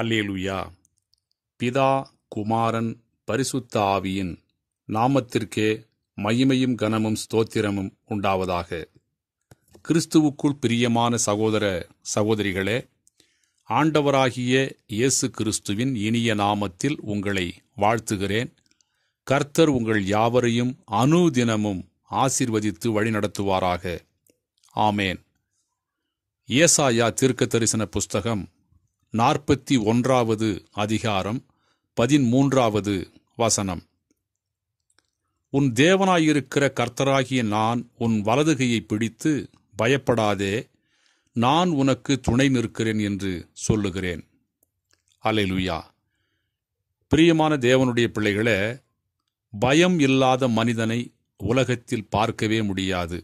அல்லேலுயா பிதா குமாரன் பரிசுத்த ஆவியின் நாமத்திற்கே மகிமையும் கனமும் ஸ்தோத்திரமும் உண்டாவதாக கிறிஸ்துவுக்குள் பிரியமான சகோதர சகோதரிகளே ஆண்டவராகிய இயேசு கிறிஸ்துவின் இனிய நாமத்தில் உங்களை வாழ்த்துகிறேன் கர்த்தர் உங்கள் யாவரையும் அனுதினமும் ஆசிர்வதித்து வழிநடத்துவாராக ஆமேன் ஏசாயா தீர்க்க தரிசன புஸ்தகம் நாற்பத்தி ஒன்றாவது அதிகாரம் பதிமூன்றாவது வசனம் உன் தேவனாயிருக்கிற கர்த்தராகிய நான் உன் வலதுகையை பிடித்து பயப்படாதே நான் உனக்கு துணை நிற்கிறேன் என்று சொல்லுகிறேன் அலைலுயா பிரியமான தேவனுடைய பிள்ளைகளே பயம் இல்லாத மனிதனை உலகத்தில் பார்க்கவே முடியாது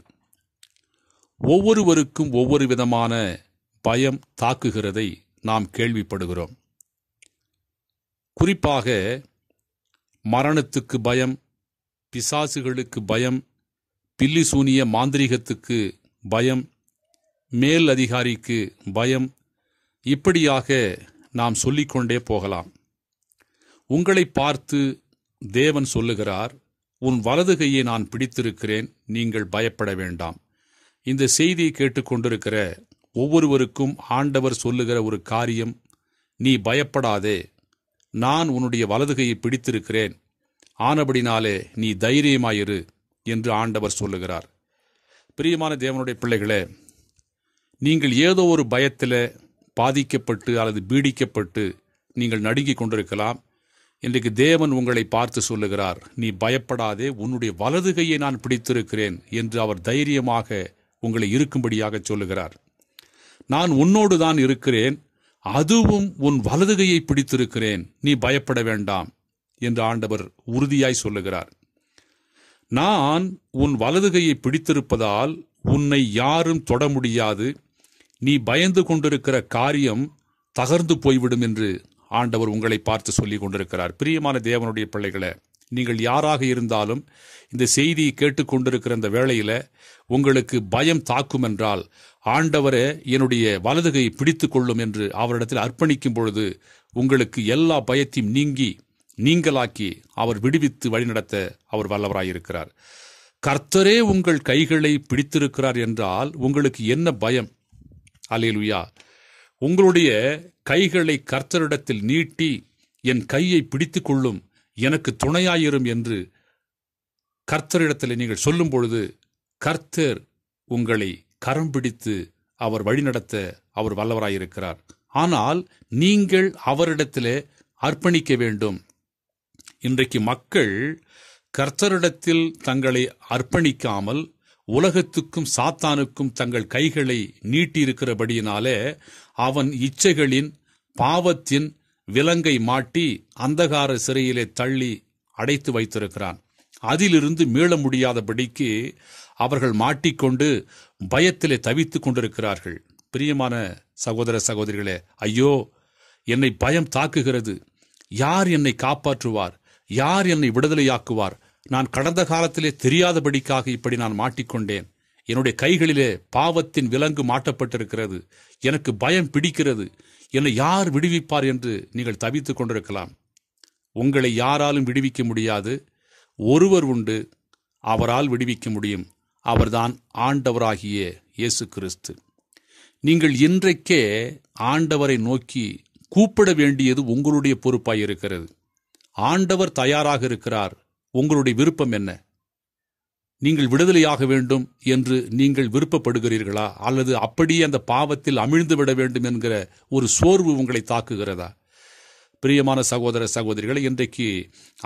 ஒவ்வொருவருக்கும் ஒவ்வொரு விதமான பயம் தாக்குகிறதை நாம் கேள்விப்படுகிறோம் குறிப்பாக மரணத்துக்கு பயம் பிசாசுகளுக்கு பயம் பில்லிசூனிய மாந்திரிகத்துக்கு பயம் மேல் அதிகாரிக்கு பயம் இப்படியாக நாம் சொல்லிக்கொண்டே போகலாம் உங்களை பார்த்து தேவன் சொல்லுகிறார் உன் வலதுகையை நான் பிடித்திருக்கிறேன் நீங்கள் பயப்பட வேண்டாம் இந்த செய்தியை கேட்டுக்கொண்டிருக்கிற ஒவ்வொருவருக்கும் ஆண்டவர் சொல்லுகிற ஒரு காரியம் நீ பயப்படாதே நான் உன்னுடைய வலதுகையை பிடித்திருக்கிறேன் ஆனபடினாலே நீ தைரியமாயிரு என்று ஆண்டவர் சொல்லுகிறார் பிரியமான தேவனுடைய பிள்ளைகளே நீங்கள் ஏதோ ஒரு பயத்தில் பாதிக்கப்பட்டு அல்லது பீடிக்கப்பட்டு நீங்கள் நடுங்கிக் கொண்டிருக்கலாம் இன்றைக்கு தேவன் உங்களை பார்த்து சொல்லுகிறார் நீ பயப்படாதே உன்னுடைய வலது கையை நான் பிடித்திருக்கிறேன் என்று அவர் தைரியமாக உங்களை இருக்கும்படியாக சொல்லுகிறார் நான் உன்னோடு தான் இருக்கிறேன் அதுவும் உன் வலதுகையை பிடித்திருக்கிறேன் நீ பயப்பட வேண்டாம் என்று ஆண்டவர் உறுதியாய் சொல்லுகிறார் நான் உன் வலதுகையை பிடித்திருப்பதால் உன்னை யாரும் தொட முடியாது நீ பயந்து கொண்டிருக்கிற காரியம் தகர்ந்து போய்விடும் என்று ஆண்டவர் உங்களை பார்த்து சொல்லிக் கொண்டிருக்கிறார் பிரியமான தேவனுடைய பிள்ளைகளை நீங்கள் யாராக இருந்தாலும் இந்த செய்தியை கேட்டுக்கொண்டிருக்கிற இந்த வேளையில் உங்களுக்கு பயம் தாக்கும் என்றால் ஆண்டவரே என்னுடைய வலதுகை பிடித்து கொள்ளும் என்று அவரிடத்தில் அர்ப்பணிக்கும் பொழுது உங்களுக்கு எல்லா பயத்தையும் நீங்கி நீங்களாக்கி அவர் விடுவித்து வழிநடத்த அவர் வல்லவராயிருக்கிறார் கர்த்தரே உங்கள் கைகளை பிடித்திருக்கிறார் என்றால் உங்களுக்கு என்ன பயம் அலையலுயா உங்களுடைய கைகளை கர்த்தரிடத்தில் நீட்டி என் கையை பிடித்து கொள்ளும் எனக்கு துணையாயிரும் என்று கர்த்தரிடத்தில் நீங்கள் சொல்லும் பொழுது கர்த்தர் உங்களை கரம் பிடித்து அவர் வழிநடத்த அவர் வல்லவராயிருக்கிறார் ஆனால் நீங்கள் அவரிடத்திலே அர்ப்பணிக்க வேண்டும் இன்றைக்கு மக்கள் கர்த்தரிடத்தில் தங்களை அர்ப்பணிக்காமல் உலகத்துக்கும் சாத்தானுக்கும் தங்கள் கைகளை நீட்டியிருக்கிறபடியினாலே அவன் இச்சைகளின் பாவத்தின் விலங்கை மாட்டி அந்தகார சிறையிலே தள்ளி அடைத்து வைத்திருக்கிறான் அதிலிருந்து மீள முடியாதபடிக்கு அவர்கள் மாட்டிக்கொண்டு பயத்திலே தவித்துக் கொண்டிருக்கிறார்கள் பிரியமான சகோதர சகோதரிகளே ஐயோ என்னை பயம் தாக்குகிறது யார் என்னை காப்பாற்றுவார் யார் என்னை விடுதலையாக்குவார் நான் கடந்த காலத்திலே தெரியாதபடிக்காக இப்படி நான் மாட்டிக்கொண்டேன் என்னுடைய கைகளிலே பாவத்தின் விலங்கு மாட்டப்பட்டிருக்கிறது எனக்கு பயம் பிடிக்கிறது என்னை யார் விடுவிப்பார் என்று நீங்கள் தவித்துக் கொண்டிருக்கலாம் உங்களை யாராலும் விடுவிக்க முடியாது ஒருவர் உண்டு அவரால் விடுவிக்க முடியும் அவர்தான் ஆண்டவராகிய இயேசு கிறிஸ்து நீங்கள் இன்றைக்கே ஆண்டவரை நோக்கி கூப்பிட வேண்டியது உங்களுடைய பொறுப்பாக இருக்கிறது ஆண்டவர் தயாராக இருக்கிறார் உங்களுடைய விருப்பம் என்ன நீங்கள் விடுதலையாக வேண்டும் என்று நீங்கள் விருப்பப்படுகிறீர்களா அல்லது அப்படியே அந்த பாவத்தில் அமிழ்ந்து விட வேண்டும் என்கிற ஒரு சோர்வு உங்களை தாக்குகிறதா பிரியமான சகோதர சகோதரிகளை இன்றைக்கு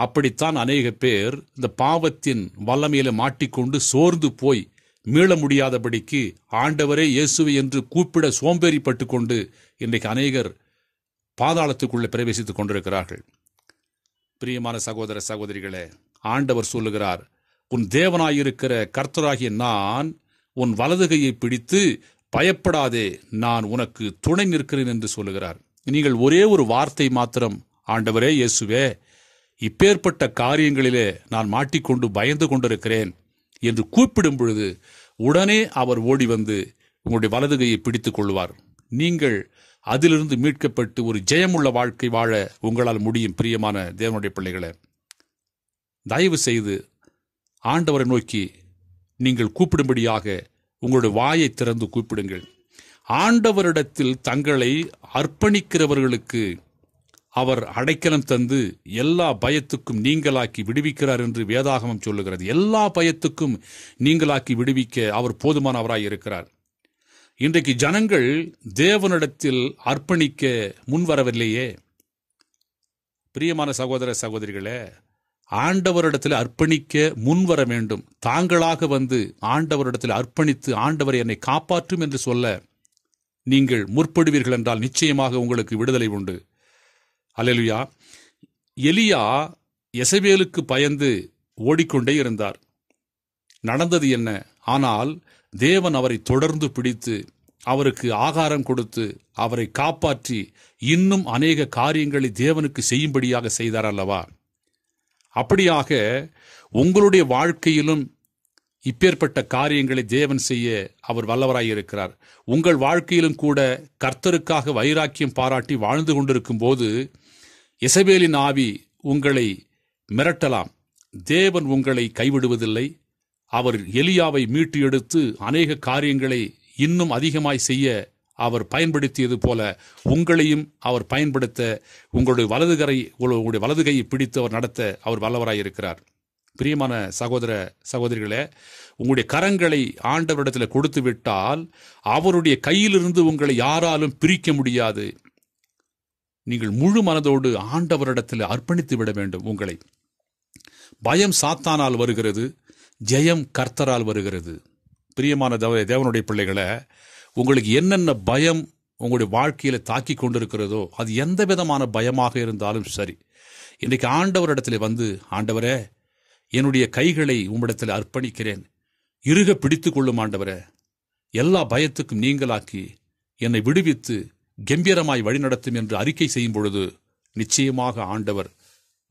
அப்படித்தான் அநேக பேர் இந்த பாவத்தின் வல்லமையில மாட்டிக்கொண்டு சோர்ந்து போய் மீள முடியாதபடிக்கு ஆண்டவரே இயேசுவை என்று கூப்பிட சோம்பேறிப்பட்டு கொண்டு இன்றைக்கு அநேகர் பாதாளத்துக்குள்ளே பிரவேசித்துக் கொண்டிருக்கிறார்கள் பிரியமான சகோதர சகோதரிகளே ஆண்டவர் சொல்லுகிறார் உன் தேவனாயிருக்கிற கர்த்தராகிய நான் உன் வலதுகையை பிடித்து பயப்படாதே நான் உனக்கு துணை நிற்கிறேன் என்று சொல்லுகிறார் நீங்கள் ஒரே ஒரு வார்த்தை மாத்திரம் ஆண்டவரே இயேசுவே இப்பேற்பட்ட காரியங்களிலே நான் மாட்டிக்கொண்டு பயந்து கொண்டிருக்கிறேன் என்று கூப்பிடும் பொழுது உடனே அவர் ஓடி வந்து உங்களுடைய வலதுகையை பிடித்துக் கொள்வார் நீங்கள் அதிலிருந்து மீட்கப்பட்டு ஒரு ஜெயமுள்ள வாழ்க்கை வாழ உங்களால் முடியும் பிரியமான தேவனுடைய பிள்ளைகளை தயவு செய்து ஆண்டவரை நோக்கி நீங்கள் கூப்பிடும்படியாக உங்களுடைய வாயை திறந்து கூப்பிடுங்கள் ஆண்டவரிடத்தில் தங்களை அர்ப்பணிக்கிறவர்களுக்கு அவர் அடைக்கலம் தந்து எல்லா பயத்துக்கும் நீங்களாக்கி விடுவிக்கிறார் என்று வேதாகமம் சொல்லுகிறது எல்லா பயத்துக்கும் நீங்களாக்கி விடுவிக்க அவர் போதுமானவராய் இருக்கிறார் இன்றைக்கு ஜனங்கள் தேவனிடத்தில் அர்ப்பணிக்க முன்வரவில்லையே பிரியமான சகோதர சகோதரிகளே ஆண்டவரிடத்தில் அர்ப்பணிக்க முன்வர வேண்டும் தாங்களாக வந்து ஆண்டவரிடத்தில் அர்ப்பணித்து ஆண்டவர் என்னை காப்பாற்றும் என்று சொல்ல நீங்கள் முற்படுவீர்கள் என்றால் நிச்சயமாக உங்களுக்கு விடுதலை உண்டு அலலுயா எலியா எசவேலுக்கு பயந்து ஓடிக்கொண்டே இருந்தார் நடந்தது என்ன ஆனால் தேவன் அவரை தொடர்ந்து பிடித்து அவருக்கு ஆகாரம் கொடுத்து அவரை காப்பாற்றி இன்னும் அநேக காரியங்களை தேவனுக்கு செய்யும்படியாக செய்தார் அல்லவா அப்படியாக உங்களுடைய வாழ்க்கையிலும் இப்பேற்பட்ட காரியங்களை தேவன் செய்ய அவர் வல்லவராயிருக்கிறார் உங்கள் வாழ்க்கையிலும் கூட கர்த்தருக்காக வைராக்கியம் பாராட்டி வாழ்ந்து கொண்டிருக்கும் போது இசபேலின் ஆவி உங்களை மிரட்டலாம் தேவன் உங்களை கைவிடுவதில்லை அவர் எலியாவை மீட்டு எடுத்து அநேக காரியங்களை இன்னும் அதிகமாய் செய்ய அவர் பயன்படுத்தியது போல உங்களையும் அவர் பயன்படுத்த உங்களுடைய வலதுகரை உங்களுடைய வலதுகையை பிடித்து அவர் நடத்த அவர் வல்லவராயிருக்கிறார் பிரியமான சகோதர சகோதரிகளே உங்களுடைய கரங்களை ஆண்டவரிடத்தில் கொடுத்து விட்டால் அவருடைய கையிலிருந்து உங்களை யாராலும் பிரிக்க முடியாது நீங்கள் முழு மனதோடு ஆண்டவரிடத்தில் அர்ப்பணித்து விட வேண்டும் உங்களை பயம் சாத்தானால் வருகிறது ஜெயம் கர்த்தரால் வருகிறது பிரியமான தேவ தேவனுடைய பிள்ளைகளை உங்களுக்கு என்னென்ன பயம் உங்களுடைய வாழ்க்கையில் தாக்கி கொண்டிருக்கிறதோ அது எந்த விதமான பயமாக இருந்தாலும் சரி இன்றைக்கு ஆண்டவரிடத்தில் வந்து ஆண்டவரே என்னுடைய கைகளை உம்மிடத்தில் அர்ப்பணிக்கிறேன் இருக பிடித்து கொள்ளும் ஆண்டவரே எல்லா பயத்துக்கும் நீங்களாக்கி என்னை விடுவித்து கம்பீரமாய் வழிநடத்தும் என்று அறிக்கை செய்யும் பொழுது நிச்சயமாக ஆண்டவர்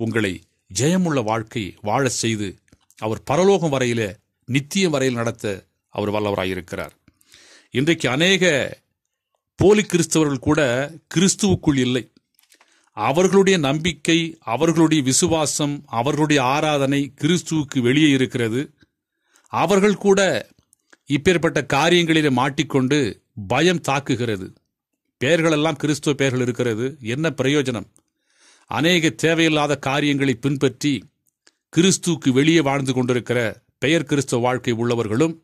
உங்களை ஜெயமுள்ள வாழ்க்கை வாழச் செய்து அவர் பரலோகம் வரையில நித்தியம் வரையில் நடத்த அவர் வல்லவராயிருக்கிறார் இன்றைக்கு அநேக போலி கிறிஸ்தவர்கள் கூட கிறிஸ்துவுக்குள் இல்லை அவர்களுடைய நம்பிக்கை அவர்களுடைய விசுவாசம் அவர்களுடைய ஆராதனை கிறிஸ்துவுக்கு வெளியே இருக்கிறது அவர்கள் கூட இப்பேற்பட்ட காரியங்களிலே மாட்டிக்கொண்டு பயம் தாக்குகிறது பெயர்களெல்லாம் கிறிஸ்துவ பெயர்கள் இருக்கிறது என்ன பிரயோஜனம் அநேக தேவையில்லாத காரியங்களை பின்பற்றி கிறிஸ்துவுக்கு வெளியே வாழ்ந்து கொண்டிருக்கிற பெயர் கிறிஸ்துவ வாழ்க்கை உள்ளவர்களும்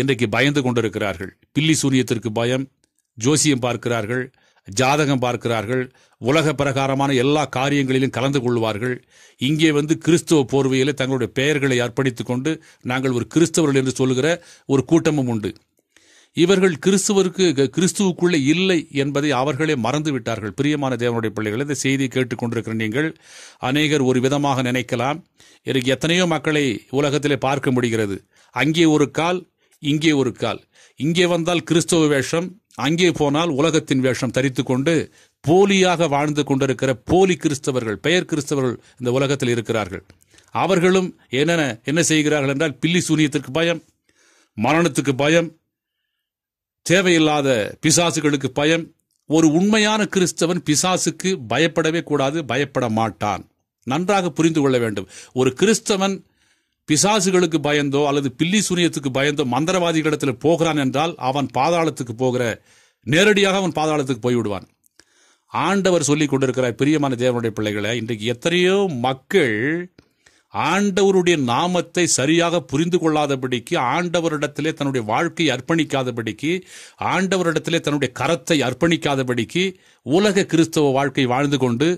இன்றைக்கு பயந்து கொண்டிருக்கிறார்கள் பில்லி சூரியத்திற்கு பயம் ஜோசியம் பார்க்கிறார்கள் ஜாதகம் பார்க்கிறார்கள் உலக பிரகாரமான எல்லா காரியங்களிலும் கலந்து கொள்வார்கள் இங்கே வந்து கிறிஸ்துவ போர்வையில் தங்களுடைய பெயர்களை அர்ப்பணித்துக் கொண்டு நாங்கள் ஒரு கிறிஸ்தவர்கள் என்று சொல்கிற ஒரு கூட்டமும் உண்டு இவர்கள் கிறிஸ்துவருக்கு கிறிஸ்துவுக்குள்ளே இல்லை என்பதை அவர்களே மறந்து விட்டார்கள் பிரியமான தேவனுடைய பிள்ளைகள் இந்த செய்தி கேட்டுக்கொண்டிருக்கிற நீங்கள் அநேகர் ஒரு விதமாக நினைக்கலாம் எனக்கு எத்தனையோ மக்களை உலகத்திலே பார்க்க முடிகிறது அங்கே ஒரு கால் இங்கே ஒரு கால் இங்கே வந்தால் கிறிஸ்தவ வேஷம் அங்கே போனால் உலகத்தின் வேஷம் தரித்து கொண்டு போலியாக வாழ்ந்து கொண்டிருக்கிற போலி கிறிஸ்தவர்கள் பெயர் கிறிஸ்தவர்கள் இந்த உலகத்தில் இருக்கிறார்கள் அவர்களும் என்னென்ன என்ன செய்கிறார்கள் என்றால் பில்லி சூனியத்திற்கு பயம் மரணத்துக்கு பயம் தேவையில்லாத பிசாசுகளுக்கு பயம் ஒரு உண்மையான கிறிஸ்தவன் பிசாசுக்கு பயப்படவே கூடாது பயப்பட மாட்டான் நன்றாக புரிந்து கொள்ள வேண்டும் ஒரு கிறிஸ்தவன் பிசாசுகளுக்கு பயந்தோ அல்லது பில்லி சூனியத்துக்கு பயந்தோ மந்திரவாதிகளிடத்தில் போகிறான் என்றால் அவன் பாதாளத்துக்கு போகிற நேரடியாக அவன் பாதாளத்துக்கு போய்விடுவான் ஆண்டவர் சொல்லி கொண்டிருக்கிற பிரியமான தேவனுடைய பிள்ளைகளை இன்றைக்கு எத்தனையோ மக்கள் ஆண்டவருடைய நாமத்தை சரியாக புரிந்து கொள்ளாதபடிக்கு ஆண்டவரிடத்திலே தன்னுடைய வாழ்க்கையை அர்ப்பணிக்காதபடிக்கு ஆண்டவரிடத்திலே தன்னுடைய கரத்தை அர்ப்பணிக்காதபடிக்கு உலக கிறிஸ்தவ வாழ்க்கை வாழ்ந்து கொண்டு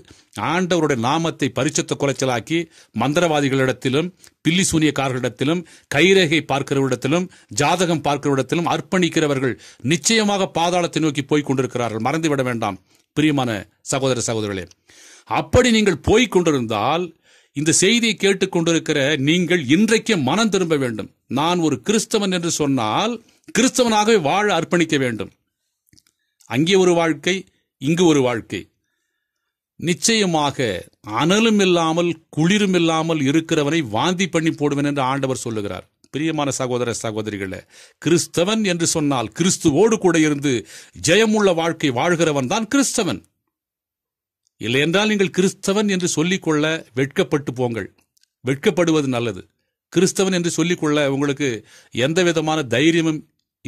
ஆண்டவருடைய நாமத்தை பரிச்சத்த குலைச்சலாக்கி மந்திரவாதிகளிடத்திலும் பில்லி சூனியக்காரர்களிடத்திலும் கைரேகை பார்க்கிறவரிடத்திலும் ஜாதகம் பார்க்கிறவரிடத்திலும் அர்ப்பணிக்கிறவர்கள் நிச்சயமாக பாதாளத்தை நோக்கி போய் கொண்டிருக்கிறார்கள் மறந்துவிட வேண்டாம் பிரியமான சகோதர சகோதரர்களே அப்படி நீங்கள் போய்க் கொண்டிருந்தால் இந்த செய்தியை கேட்டுக்கொண்டிருக்கிற நீங்கள் இன்றைக்கு மனம் திரும்ப வேண்டும் நான் ஒரு கிறிஸ்தவன் என்று சொன்னால் கிறிஸ்தவனாகவே வாழ அர்ப்பணிக்க வேண்டும் அங்கே ஒரு வாழ்க்கை இங்கு ஒரு வாழ்க்கை நிச்சயமாக அனலும் இல்லாமல் குளிரும் இல்லாமல் இருக்கிறவனை வாந்தி பண்ணி போடுவேன் என்று ஆண்டவர் சொல்லுகிறார் பிரியமான சகோதர சகோதரிகளை கிறிஸ்தவன் என்று சொன்னால் கிறிஸ்துவோடு கூட இருந்து ஜெயமுள்ள வாழ்க்கை வாழ்கிறவன் தான் கிறிஸ்தவன் இல்லையென்றால் நீங்கள் கிறிஸ்தவன் என்று சொல்லிக்கொள்ள வெட்கப்பட்டு போங்கள் வெட்கப்படுவது நல்லது கிறிஸ்தவன் என்று சொல்லிக்கொள்ள உங்களுக்கு எந்த விதமான தைரியமும்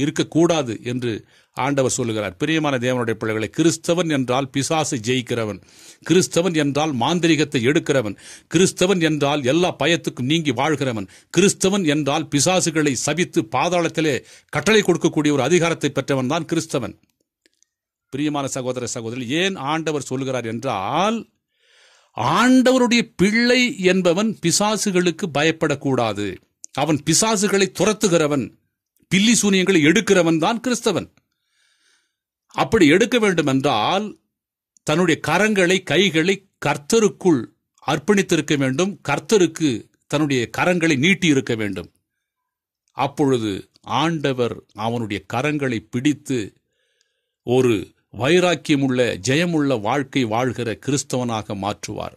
இருக்கக்கூடாது என்று ஆண்டவர் சொல்லுகிறார் பிரியமான தேவனுடைய பிள்ளைகளை கிறிஸ்தவன் என்றால் பிசாசை ஜெயிக்கிறவன் கிறிஸ்தவன் என்றால் மாந்திரிகத்தை எடுக்கிறவன் கிறிஸ்தவன் என்றால் எல்லா பயத்துக்கும் நீங்கி வாழ்கிறவன் கிறிஸ்தவன் என்றால் பிசாசுகளை சபித்து பாதாளத்திலே கட்டளை கொடுக்கக்கூடிய ஒரு அதிகாரத்தை பெற்றவன் தான் கிறிஸ்தவன் பிரியமான சகோதர சகோதரி ஏன் ஆண்டவர் சொல்கிறார் என்றால் ஆண்டவருடைய பிள்ளை என்பவன் பிசாசுகளுக்கு பயப்படக்கூடாது அவன் பிசாசுகளை துரத்துகிறவன் பில்லி சூனியங்களை எடுக்கிறவன் தான் கிறிஸ்தவன் அப்படி எடுக்க வேண்டும் என்றால் தன்னுடைய கரங்களை கைகளை கர்த்தருக்குள் அர்ப்பணித்திருக்க வேண்டும் கர்த்தருக்கு தன்னுடைய கரங்களை நீட்டி இருக்க வேண்டும் அப்பொழுது ஆண்டவர் அவனுடைய கரங்களை பிடித்து ஒரு வைராக்கியமுள்ள ஜெயமுள்ள வாழ்க்கை வாழ்கிற கிறிஸ்தவனாக மாற்றுவார்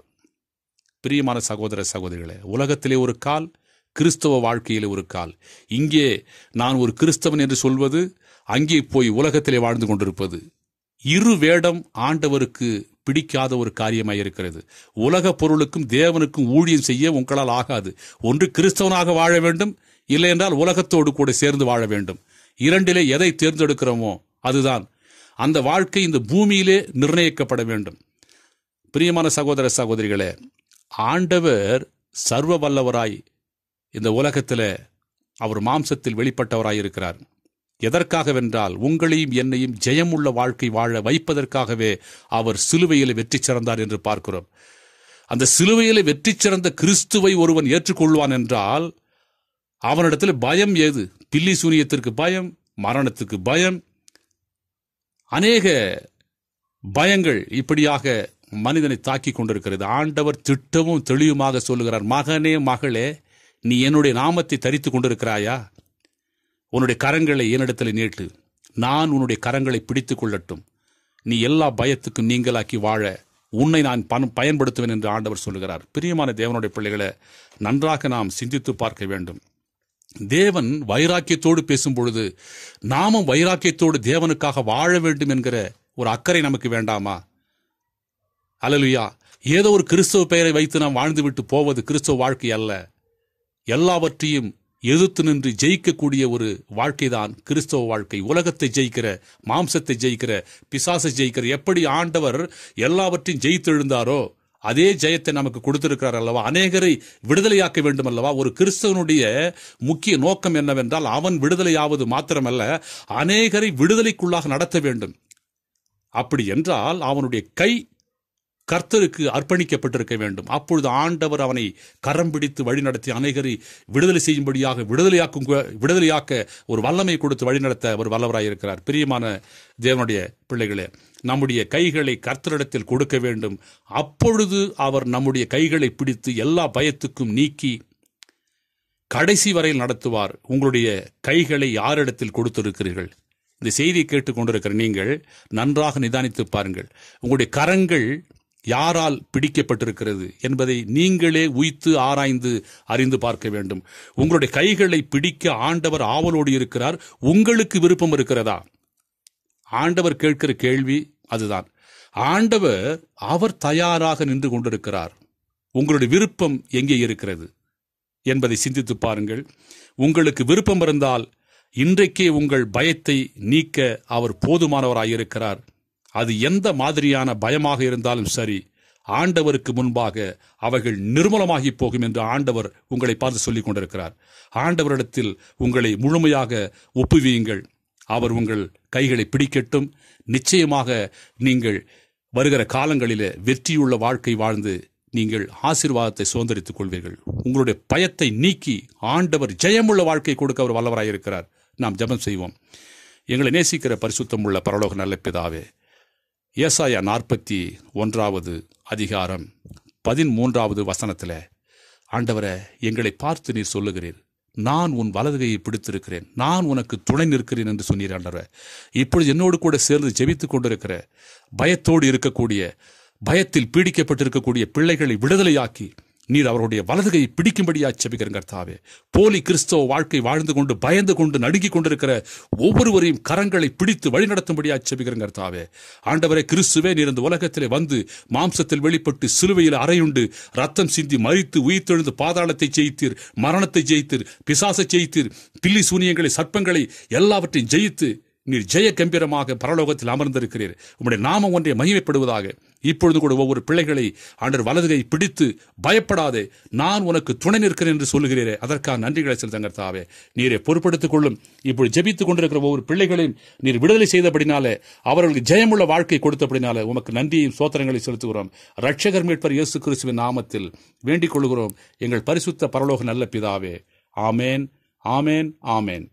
பிரியமான சகோதர சகோதரிகளே உலகத்திலே ஒரு கால் கிறிஸ்தவ வாழ்க்கையிலே ஒரு கால் இங்கே நான் ஒரு கிறிஸ்தவன் என்று சொல்வது அங்கே போய் உலகத்திலே வாழ்ந்து கொண்டிருப்பது இரு வேடம் ஆண்டவருக்கு பிடிக்காத ஒரு காரியமாக இருக்கிறது உலக பொருளுக்கும் தேவனுக்கும் ஊழியம் செய்ய உங்களால் ஆகாது ஒன்று கிறிஸ்தவனாக வாழ வேண்டும் இல்லை என்றால் உலகத்தோடு கூட சேர்ந்து வாழ வேண்டும் இரண்டிலே எதை தேர்ந்தெடுக்கிறோமோ அதுதான் அந்த வாழ்க்கை இந்த பூமியிலே நிர்ணயிக்கப்பட வேண்டும் பிரியமான சகோதர சகோதரிகளே ஆண்டவர் சர்வ வல்லவராய் இந்த உலகத்தில் அவர் மாம்சத்தில் வெளிப்பட்டவராய் இருக்கிறார் எதற்காகவென்றால் உங்களையும் என்னையும் ஜெயமுள்ள வாழ்க்கை வாழ வைப்பதற்காகவே அவர் சிலுவையில் வெற்றி சிறந்தார் என்று பார்க்கிறோம் அந்த சிலுவையில் வெற்றி சிறந்த கிறிஸ்துவை ஒருவன் ஏற்றுக்கொள்வான் என்றால் அவனிடத்தில் பயம் ஏது பில்லி சூனியத்திற்கு பயம் மரணத்துக்கு பயம் அநேக பயங்கள் இப்படியாக மனிதனை தாக்கி கொண்டிருக்கிறது ஆண்டவர் திட்டமும் தெளிவுமாக சொல்லுகிறார் மகனே மகளே நீ என்னுடைய நாமத்தை தரித்து கொண்டிருக்கிறாயா உன்னுடைய கரங்களை என்னிடத்தில் நீட்டு நான் உன்னுடைய கரங்களை பிடித்து கொள்ளட்டும் நீ எல்லா பயத்துக்கும் நீங்களாக்கி வாழ உன்னை நான் பண பயன்படுத்துவேன் என்று ஆண்டவர் சொல்லுகிறார் பிரியமான தேவனுடைய பிள்ளைகளை நன்றாக நாம் சிந்தித்து பார்க்க வேண்டும் தேவன் வைராக்கியத்தோடு பேசும் பொழுது நாமும் வைராக்கியத்தோடு தேவனுக்காக வாழ வேண்டும் என்கிற ஒரு அக்கறை நமக்கு வேண்டாமா அலலுயா ஏதோ ஒரு கிறிஸ்தவ பெயரை வைத்து நாம் வாழ்ந்துவிட்டு போவது கிறிஸ்தவ வாழ்க்கை அல்ல எல்லாவற்றையும் எதிர்த்து நின்று ஜெயிக்கக்கூடிய ஒரு வாழ்க்கை தான் கிறிஸ்தவ வாழ்க்கை உலகத்தை ஜெயிக்கிற மாம்சத்தை ஜெயிக்கிற பிசாசை ஜெயிக்கிற எப்படி ஆண்டவர் எல்லாவற்றையும் ஜெயித்தெழுந்தாரோ அதே ஜெயத்தை நமக்கு கொடுத்திருக்கிறார் அல்லவா அநேகரை விடுதலையாக்க வேண்டும் அல்லவா ஒரு கிறிஸ்தவனுடைய முக்கிய நோக்கம் என்னவென்றால் அவன் விடுதலையாவது மாத்திரமல்ல அநேகரை விடுதலைக்குள்ளாக நடத்த வேண்டும் அப்படி என்றால் அவனுடைய கை கர்த்தருக்கு அர்ப்பணிக்கப்பட்டிருக்க வேண்டும் அப்பொழுது ஆண்டவர் அவனை கரம் பிடித்து வழிநடத்தி அநேகரை விடுதலை செய்யும்படியாக விடுதலையாக்கும் விடுதலையாக்க ஒரு வல்லமை கொடுத்து வழிநடத்த ஒரு வல்லவராயிருக்கிறார் பிரியமான தேவனுடைய பிள்ளைகளே நம்முடைய கைகளை கர்த்தரிடத்தில் கொடுக்க வேண்டும் அப்பொழுது அவர் நம்முடைய கைகளை பிடித்து எல்லா பயத்துக்கும் நீக்கி கடைசி வரையில் நடத்துவார் உங்களுடைய கைகளை யாரிடத்தில் கொடுத்திருக்கிறீர்கள் இந்த செய்தியை கேட்டுக்கொண்டிருக்கிற நீங்கள் நன்றாக நிதானித்து பாருங்கள் உங்களுடைய கரங்கள் யாரால் பிடிக்கப்பட்டிருக்கிறது என்பதை நீங்களே உய்த்து ஆராய்ந்து அறிந்து பார்க்க வேண்டும் உங்களுடைய கைகளை பிடிக்க ஆண்டவர் ஆவலோடு இருக்கிறார் உங்களுக்கு விருப்பம் இருக்கிறதா ஆண்டவர் கேட்கிற கேள்வி அதுதான் ஆண்டவர் அவர் தயாராக நின்று கொண்டிருக்கிறார் உங்களுடைய விருப்பம் எங்கே இருக்கிறது என்பதை சிந்தித்து பாருங்கள் உங்களுக்கு விருப்பம் இருந்தால் இன்றைக்கே உங்கள் பயத்தை நீக்க அவர் போதுமானவராயிருக்கிறார் அது எந்த மாதிரியான பயமாக இருந்தாலும் சரி ஆண்டவருக்கு முன்பாக அவைகள் நிர்மலமாகி போகும் என்று ஆண்டவர் உங்களை பார்த்து சொல்லிக் கொண்டிருக்கிறார் ஆண்டவரிடத்தில் உங்களை முழுமையாக ஒப்புவியுங்கள் அவர் உங்கள் கைகளை பிடிக்கட்டும் நிச்சயமாக நீங்கள் வருகிற காலங்களில் வெற்றியுள்ள வாழ்க்கை வாழ்ந்து நீங்கள் ஆசீர்வாதத்தை சுதந்திரித்துக் கொள்வீர்கள் உங்களுடைய பயத்தை நீக்கி ஆண்டவர் ஜெயமுள்ள வாழ்க்கை கொடுக்க அவர் வல்லவராயிருக்கிறார் நாம் ஜபம் செய்வோம் எங்களை நேசிக்கிற பரிசுத்தம் உள்ள பரலோக நல்ல பிதாவே ஏசாயா நாற்பத்தி ஒன்றாவது அதிகாரம் பதிமூன்றாவது வசனத்தில் ஆண்டவரை எங்களை பார்த்து நீர் சொல்லுகிறீர் நான் உன் வலதுகையை பிடித்திருக்கிறேன் நான் உனக்கு துணை நிற்கிறேன் என்று சொன்னீர் ஆண்டவர் இப்பொழுது என்னோடு கூட சேர்ந்து ஜெபித்து கொண்டிருக்கிற பயத்தோடு இருக்கக்கூடிய பயத்தில் பீடிக்கப்பட்டிருக்கக்கூடிய பிள்ளைகளை விடுதலையாக்கி நீர் அவருடைய வலதுகை பிடிக்கும்படியா செபிக்கிறங்க கர்த்தாவே போலி கிறிஸ்தவ வாழ்க்கை வாழ்ந்து கொண்டு பயந்து கொண்டு நடுங்கி கொண்டிருக்கிற ஒவ்வொருவரையும் கரங்களை பிடித்து வழி செபிக்கிறங்க கர்த்தாவே ஆண்டவரை கிறிஸ்துவே நீர் இந்த உலகத்திலே வந்து மாம்சத்தில் வெளிப்பட்டு சிலுவையில் அறையுண்டு ரத்தம் சிந்தி மறித்து உயிர்த்தெழுந்து பாதாளத்தை ஜெயித்தீர் மரணத்தை ஜெயித்தீர் பிசாசை ஜெயித்தீர் பில்லி சூனியங்களை சர்ப்பங்களை எல்லாவற்றையும் ஜெயித்து நீர் ஜெய கம்பீரமாக பரலோகத்தில் அமர்ந்திருக்கிறீர் உம்முடைய நாமம் ஒன்றை மகிமைப்படுவதாக இப்பொழுது கூட ஒவ்வொரு பிள்ளைகளை ஆண்டர் வலதுகை பிடித்து பயப்படாதே நான் உனக்கு துணை நிற்கிறேன் என்று சொல்கிறீரே அதற்காக நன்றிகளை செலுத்தங்கர்த்தாவே நீரை பொறுப்படுத்திக் கொள்ளும் இப்பொழுது ஜெபித்துக் கொண்டிருக்கிற ஒவ்வொரு பிள்ளைகளையும் நீர் விடுதலை செய்தபடினாலே அவர்களுக்கு ஜெயமுள்ள வாழ்க்கை கொடுத்தபடினாலே உமக்கு நன்றியும் சோத்திரங்களை செலுத்துகிறோம் ரட்சகர் மீட்பர் இயேசு கிறிஸ்துவின் நாமத்தில் வேண்டிக் கொள்கிறோம் எங்கள் பரிசுத்த பரலோக நல்ல பிதாவே ஆமேன் ஆமேன் ஆமேன்